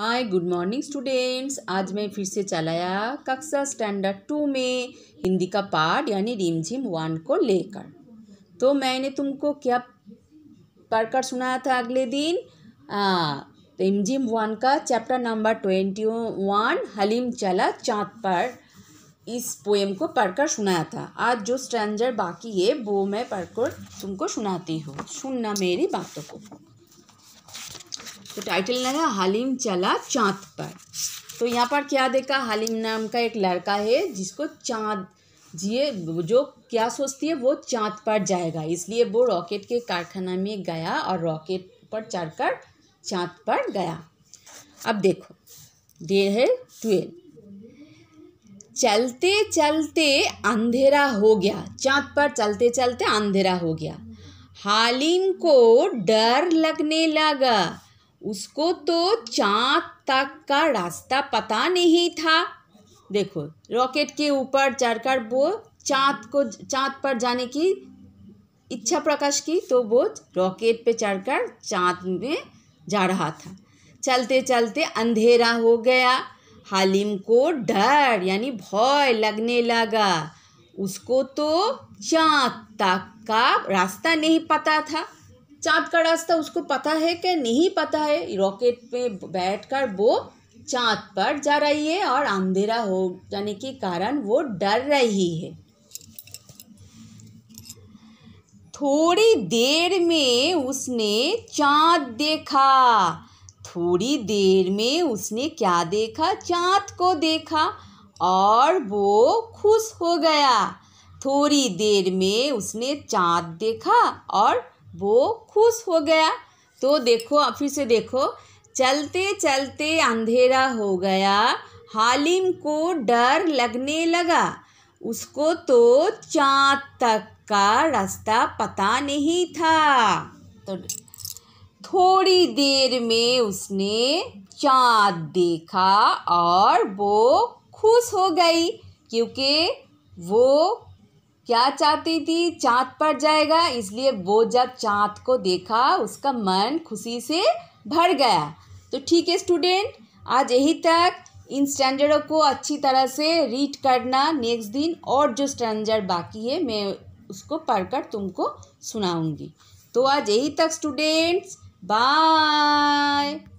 hi good morning students आज मैं फिर से चलाया कक्षा स्टैंडर्ड टू में हिंदी का पार्ट यानी रिमझिम वन को लेकर तो मैंने तुमको क्या पढ़कर सुनाया था अगले दिन रिमझिम वन का chapter number twenty one Haleem चला चाँद पर इस पोएम को पढ़कर सुनाया था आज जो स्टैंडर्ड बाकी है वो मैं पढ़कर तुमको सुनाती हूँ सुनना मेरी बातों को तो टाइटल लगा हलीम चला चाँद पर तो यहाँ पर क्या देखा हलीम नाम का एक लड़का है जिसको चाँद जिए जो क्या सोचती है वो चाँद पर जाएगा इसलिए वो रॉकेट के कारखाना में गया और रॉकेट पर चढ़कर चाँद पर गया अब देखो डे है ट्वेल्व चलते चलते अंधेरा हो गया चाँद पर चलते चलते अंधेरा हो गया हालिम को डर लगने लगा उसको तो चाँद तक का रास्ता पता नहीं था देखो रॉकेट के ऊपर चढ़कर वो चाँद को चाँद पर जाने की इच्छा प्रकाश की तो वो रॉकेट पे चढ़कर चाँद में जा रहा था चलते चलते अंधेरा हो गया हालिम को डर यानी भय लगने लगा उसको तो चाँद तक का रास्ता नहीं पता था चाँद का रास्ता उसको पता है क्या नहीं पता है रॉकेट पे बैठकर वो चाँद पर जा रही है और अंधेरा हो जाने के कारण वो डर रही है थोड़ी देर में उसने चाँद देखा थोड़ी देर में उसने क्या देखा चाँद को देखा और वो खुश हो गया थोड़ी देर में उसने चाँद देखा और वो खुश हो गया तो देखो आप फिर से देखो चलते चलते अंधेरा हो गया हालिम को डर लगने लगा उसको तो चाँद तक का रास्ता पता नहीं था तो थोड़ी देर में उसने चाँद देखा और वो खुश हो गई क्योंकि वो क्या चाहती थी चाँद पर जाएगा इसलिए वो जब चाँद को देखा उसका मन खुशी से भर गया तो ठीक है स्टूडेंट आज यही तक इन स्टैंडर्डों को अच्छी तरह से रीड करना नेक्स्ट दिन और जो स्टैंडर्ड बाकी है मैं उसको पढ़कर तुमको सुनाऊंगी तो आज यही तक स्टूडेंट्स बाय